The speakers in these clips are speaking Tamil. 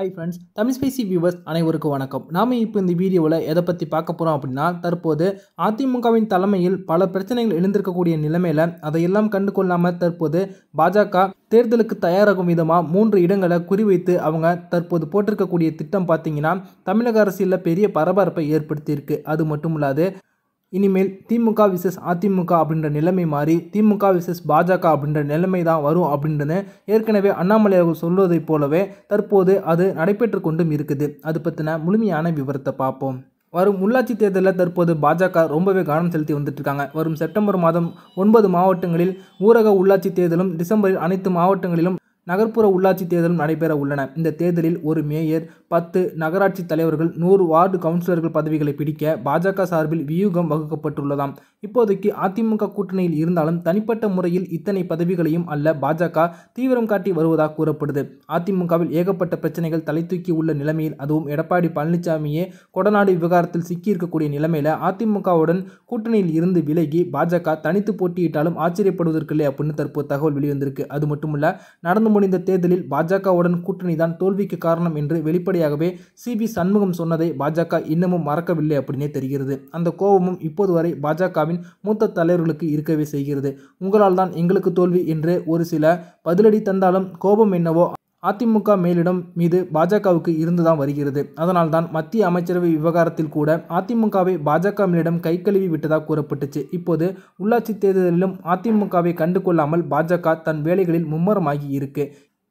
high friends Tamil spicy viewers அனைவருக்கு வணக்கம் நாம இப்போ இந்த வீடியோவில் எதை பற்றி பார்க்க போகிறோம் அப்படின்னா தற்போது அதிமுகவின் தலைமையில் பல பிரச்சனைகள் எழுந்திருக்கக்கூடிய நிலைமையில் அதையெல்லாம் கண்டுகொள்ளாமல் தற்போது பாஜக தேர்தலுக்கு தயாராகும் விதமாக மூன்று இடங்களை குறிவைத்து அவங்க தற்போது போட்டிருக்கக்கூடிய திட்டம் பார்த்தீங்கன்னா தமிழக அரசியலில் பெரிய பரபரப்பை ஏற்படுத்தியிருக்கு அது மட்டும் இல்லாது இனிமேல் திமுக விசஸ் அதிமுக அப்படின்ற நிலைமை மாறி திமுக விசஸ் பாஜக அப்படின்ற நிலைமை தான் வரும் அப்படின்றது ஏற்கனவே அண்ணாமலை அவர்கள் சொல்வதைப் போலவே தற்போது அது நடைபெற்று கொண்டும் இருக்குது அது பற்றின முழுமையான விவரத்தை பார்ப்போம் வரும் உள்ளாட்சி தேர்தலில் தற்போது பாஜக ரொம்பவே கவனம் செலுத்தி வந்துட்டுருக்காங்க வரும் செப்டம்பர் மாதம் ஒன்பது மாவட்டங்களில் ஊரக உள்ளாட்சி தேர்தலும் டிசம்பரில் அனைத்து மாவட்டங்களிலும் நகர்ப்புற உள்ளாட்சி தேர்தலும் நடைபெற உள்ளன இந்த தேர்தலில் ஒரு மேயர் பத்து நகராட்சி தலைவர்கள் நூறு வார்டு கவுன்சிலர்கள் பதவிகளை பிடிக்க பாஜக சார்பில் வியூகம் வகுக்கப்பட்டுள்ளதாம் இப்போதைக்கு அதிமுக கூட்டணியில் இருந்தாலும் தனிப்பட்ட முறையில் இத்தனை பதவிகளையும் அல்ல பாஜக தீவிரம் காட்டி வருவதாக கூறப்படுது அதிமுகவில் ஏகப்பட்ட பிரச்சனைகள் தூக்கி உள்ள நிலைமையில் அதுவும் எடப்பாடி பழனிசாமியே கொடநாடு விவகாரத்தில் சிக்கியிருக்கக்கூடிய நிலைமையில் அதிமுகவுடன் கூட்டணியில் இருந்து விலகி பாஜக தனித்து போட்டியிட்டாலும் ஆச்சரியப்படுவதற்கில்லை அப்படின்னு தற்போது தகவல் வெளிவந்திருக்கு அது மட்டுமல்ல நடந்து முடிந்த தேர்தலில் பாஜகவுடன் கூட்டணிதான் தோல்விக்கு காரணம் என்று வெளிப்படையாகவே சி பி சண்முகம் சொன்னதை பாஜக இன்னமும் மறக்கவில்லை அப்படின்னே தெரிகிறது அந்த கோபமும் இப்போது வரை பாஜகவின் மூத்த தலைவர்களுக்கு இருக்கவே செய்கிறது உங்களால் தான் எங்களுக்கு தோல்வி என்று ஒரு சில பதிலடி தந்தாலும் கோபம் என்னவோ அதிமுக மேலிடம் மீது பாஜகவுக்கு இருந்துதான் வருகிறது அதனால் தான் மத்திய அமைச்சரவை விவகாரத்தில் கூட அதிமுகவை பாஜக மேலிடம் கைக்கழுவி விட்டதாக கூறப்பட்டுச்சு இப்போது உள்ளாட்சி தேர்தலிலும் அதிமுகவை கண்டுகொள்ளாமல் பாஜக தன் வேலைகளில் மும்முரமாகி இருக்கு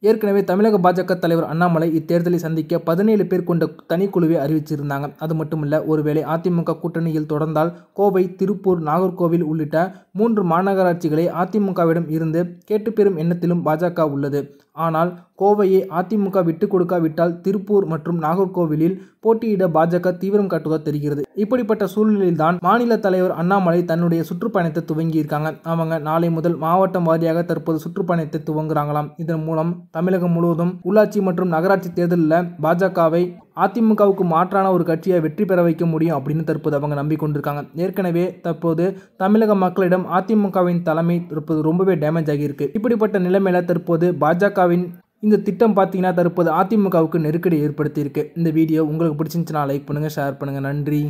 ஏற்கனவே தமிழக பாஜக தலைவர் அண்ணாமலை இத்தேர்தலை சந்திக்க பதினேழு பேர் கொண்ட தனிக்குழுவை அறிவிச்சிருந்தாங்க அது மட்டுமல்ல ஒருவேளை அதிமுக கூட்டணியில் தொடர்ந்தால் கோவை திருப்பூர் நாகர்கோவில் உள்ளிட்ட மூன்று மாநகராட்சிகளை அதிமுகவிடம் இருந்து கேட்டுப்பெறும் பெறும் எண்ணத்திலும் பாஜக உள்ளது ஆனால் கோவையை அதிமுக விட்டு கொடுக்காவிட்டால் திருப்பூர் மற்றும் நாகர்கோவிலில் போட்டியிட பாஜக தீவிரம் காட்டுவதாக தெரிகிறது இப்படிப்பட்ட சூழ்நிலையில்தான் மாநில தலைவர் அண்ணாமலை தன்னுடைய சுற்றுப்பயணத்தை துவங்கியிருக்காங்க அவங்க நாளை முதல் மாவட்டம் வாரியாக தற்போது சுற்றுப்பயணத்தை துவங்குறாங்களாம் இதன் மூலம் தமிழகம் முழுவதும் உள்ளாட்சி மற்றும் நகராட்சி தேர்தலில் பாஜகவை அதிமுகவுக்கு மாற்றான ஒரு கட்சியை வெற்றி பெற வைக்க முடியும் அப்படின்னு தற்போது அவங்க நம்பிக்கொண்டிருக்காங்க ஏற்கனவே தற்போது தமிழக மக்களிடம் அதிமுகவின் தலைமை தற்போது ரொம்பவே டேமேஜ் ஆகியிருக்கு இப்படிப்பட்ட நிலைமையில் தற்போது பாஜகவின் இந்த திட்டம் பார்த்தீங்கன்னா தற்போது அதிமுகவுக்கு நெருக்கடி ஏற்படுத்தியிருக்கு இந்த வீடியோ உங்களுக்கு பிடிச்சிருந்துச்சுன்னா லைக் பண்ணுங்கள் ஷேர் பண்ணுங்கள் நன்றி